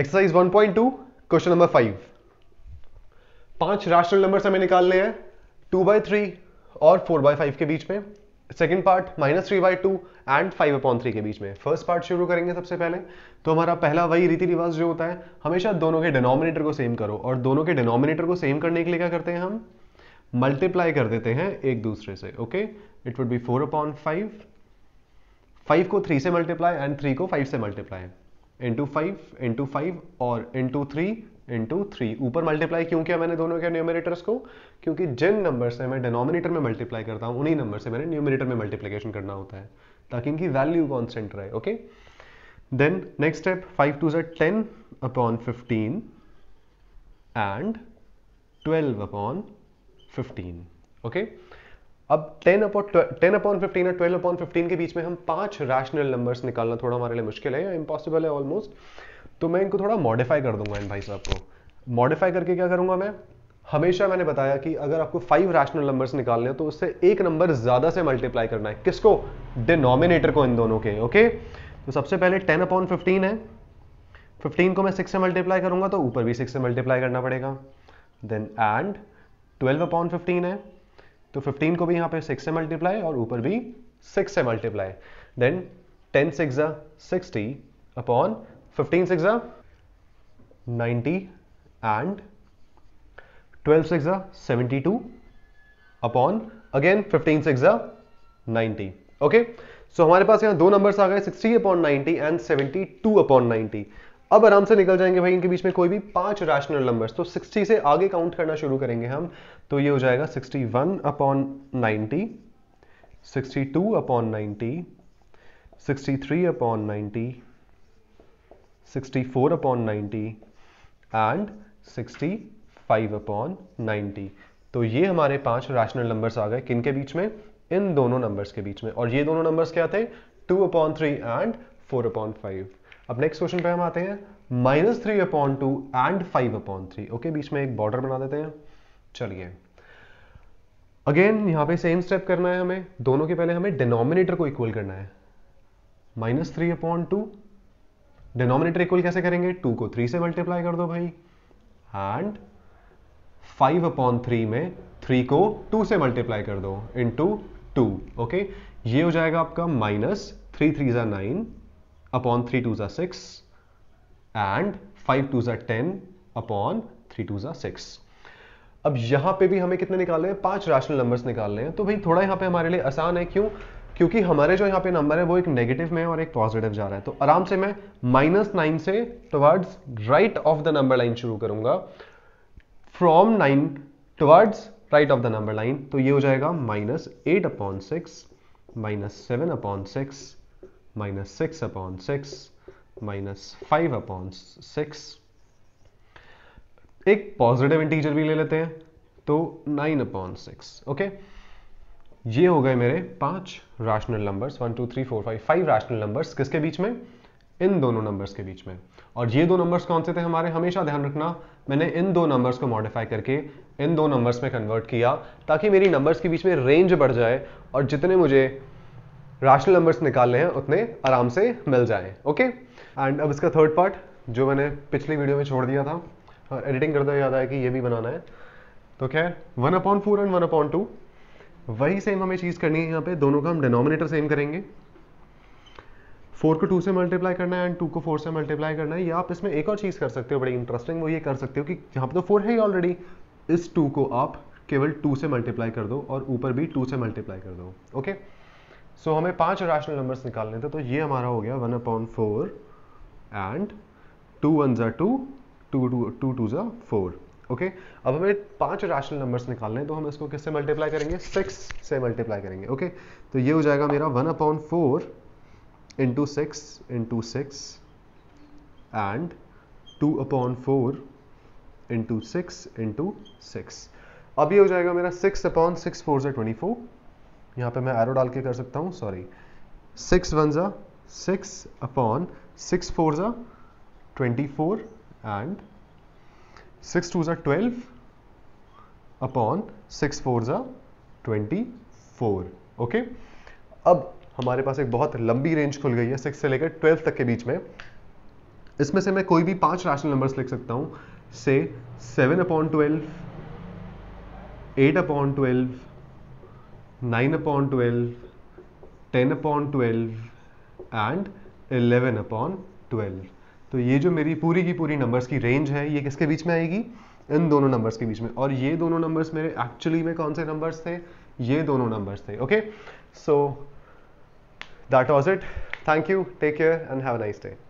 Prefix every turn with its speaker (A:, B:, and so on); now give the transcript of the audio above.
A: Exercise 1.2 question number five पांच rational numbers हमें निकालने हैं टू बाई थ्री और फोर बाई फाइव के बीच में second part minus three by two and five upon three के बीच में फर्स्ट पार्ट शुरू करेंगे सबसे पहले तो हमारा पहला वही रीति रिवाज जो होता है हमेशा दोनों के डिनोमिनेटर को सेम करो और दोनों के डिनोमिनेटर को सेम करने के लिए क्या करते हैं हम मल्टीप्लाई कर देते हैं एक दूसरे से okay it would be four upon five five को थ्री से मल्टीप्लाई एंड थ्री को फाइव से multiply into five into five और इंटू थ्री इंटू थ्री ऊपर मल्टीप्लाई क्यों किया मैंने दोनों के न्यूमिनेटर्स को क्योंकि जिन नंबर से मैं डिनोमिनेटर में मल्टीप्लाई करता हूँ उन्हीं नंबर से मैंने न्यूमिनेटर में मल्टीप्लीकेशन करना होता है ताकि इनकी वैल्यू कॉन्स्टेंट रहे okay then next step five two जेड ten upon fifteen and twelve upon fifteen okay अब 10 अपॉन टेन अपॉन फिफ्टीन और 12 अपॉन 15 के बीच में हम पांच रैशनल नंबर्स निकालना थोड़ा हमारे लिए मुश्किल है या इम्पॉसिबल है ऑलमोस्ट तो मैं इनको थोड़ा मॉडिफाई कर दूंगा इन भाई साहब को मॉडिफाई करके क्या करूंगा मैं हमेशा मैंने बताया कि अगर आपको फाइव रैशनल नंबर्स निकालने हैं तो उससे एक नंबर ज्यादा से मल्टीप्लाई करना है किसको डिनोमिनेटर को इन दोनों के ओके तो सबसे पहले टेन अपॉन फिफ्टीन है फिफ्टीन को मैं सिक्स से मल्टीप्लाई करूंगा तो ऊपर भी सिक्स से मल्टीप्लाई करना पड़ेगा then and twelve upon fifteen है तो 15 को भी यहां पे 6 से मल्टीप्लाई और ऊपर भी 6 से multiply then 10 six sixty upon 15 six 90 and 12 six 72 upon again 15 six 90 okay okay? So so, हमारे पास यहां दो नंबर्स आ गए 60 अपॉन 90 एंड 72 अपॉन 90 अब आराम से निकल जाएंगे भाई इनके बीच में कोई भी पांच रैशनल नंबर्स तो 60 से आगे काउंट करना शुरू करेंगे हम तो ये हो जाएगा 61 one upon ninety sixty two upon ninety sixty three upon ninety sixty four upon ninety and sixty five upon ninety तो ये हमारे पांच रैशनल नंबर्स आ गए किनके बीच में इन दोनों नंबर्स के बीच में और ये दोनों नंबर्स क्या थे two upon three and four upon five अब नेक्स्ट क्वेश्चन पे हम आते हैं minus three upon two and five upon three okay बीच में एक बॉर्डर बना देते हैं चलिए अगेन यहां पे सेम स्टेप करना है हमें दोनों के पहले हमें डिनोमिनेटर को इक्वल करना है minus three upon two denominator equal कैसे करेंगे टू को थ्री से मल्टीप्लाई कर दो भाई एंड फाइव अपॉन थ्री में थ्री को टू से मल्टीप्लाई कर दो इन टू टू ओके ये हो जाएगा आपका माइनस थ्री थ्री ज़ा nine upon 3 twos are 6 and 5 twos are 10 upon 3 twos are 6. अब यहां पे भी हमें कितने निकालने हैं पांच रैशनल नंबर्स निकालने हैं तो भाई थोड़ा यहां पे हमारे लिए आसान है क्यों क्योंकि हमारे जो यहां पे नंबर है वो एक नेगेटिव में और एक पॉजिटिव जा रहा है तो आराम से मैं माइनस नाइन से towards right of the number line शुरू करूंगा from nine towards right of the number line तो ये हो जाएगा minus eight upon six minus seven upon six minus 6 upon 6 minus 5 upon 6 एक पॉजिटिव इंटीजर भी ले लेते हैं तो 9 अपॉन 6 ओके ये हो गए मेरे पांच rational numbers 1 2 3 4 5 five rational numbers किसके बीच में इन दोनों नंबर्स के बीच में और ये दो नंबर्स कौन से थे हमारे हमेशा ध्यान रखना मैंने इन दो नंबर्स को मॉडिफाई करके इन दो नंबर्स में कन्वर्ट किया ताकि मेरी नंबर्स के बीच में रेंज बढ़ जाए और जितने मुझे रैशनल नंबर्स निकालने हैं उतने आराम से मिल जाए ओके एंड अब इसका थर्ड पार्ट जो मैंने पिछली वीडियो में छोड़ दिया था और एडिटिंग करते हुए याद आया कि ये भी बनाना है तो खैर one upon four and one upon two वही सेम हमें चीज़ करनी है यहाँ पे दोनों का हम डिनोमिनेटर सेम करेंगे फोर को टू से मल्टीप्लाई करना है एंड टू को फोर से मल्टीप्लाई करना है या आप इसमें एक और चीज़ कर सकते हो बड़ी इंटरेस्टिंग वो ये कर सकते हो कि यहाँ पे तो फोर है ही ऑलरेडी इस टू को आप केवल टू से मल्टीप्लाई कर दो और ऊपर भी टू से मल्टीप्लाई कर दो ओके okay? सो so, हमें पांच रैशनल नंबर्स निकालने थे तो ये हमारा हो गया one upon four and two one ज़ा टू टू टू टू जो ज़ा फोर ओके अब हमें पांच रैशनल नंबर्स निकालने हैं तो हम इसको किससे मल्टीप्लाई करेंगे सिक्स से मल्टीप्लाई करेंगे ओके okay? तो ये हो जाएगा मेरा one upon four into six into six and two upon four into six into six अब ये हो जाएगा मेरा सिक्स अपॉन सिक्स फोर जो ट्वेंटी फोर यहां पे मैं एरो डाल के कर सकता हूं सॉरी सिक्स वन ज़ा सिक्स अपॉन सिक्स फोर ज़ा twenty four and six two ज़ा ट्वेल्व अपॉन सिक्स फोर ज़ा ट्वेंटी फोर ओके अब हमारे पास एक बहुत लंबी रेंज खुल गई है सिक्स से लेकर ट्वेल्व तक के बीच में इसमें से मैं कोई भी पांच रैशनल नंबर्स लिख सकता हूं से seven upon twelve eight upon twelve 9 upon 12, 10 upon 12 and 11 upon 12 तो ये जो मेरी पूरी की पूरी नंबर्स की रेंज है ये किसके बीच में आएगी इन दोनों नंबर्स के बीच में और ये दोनों नंबर्स मेरे एक्चुअली में कौन से नंबर्स थे ये दोनों नंबर्स थे okay so that was it thank you take care and have a nice day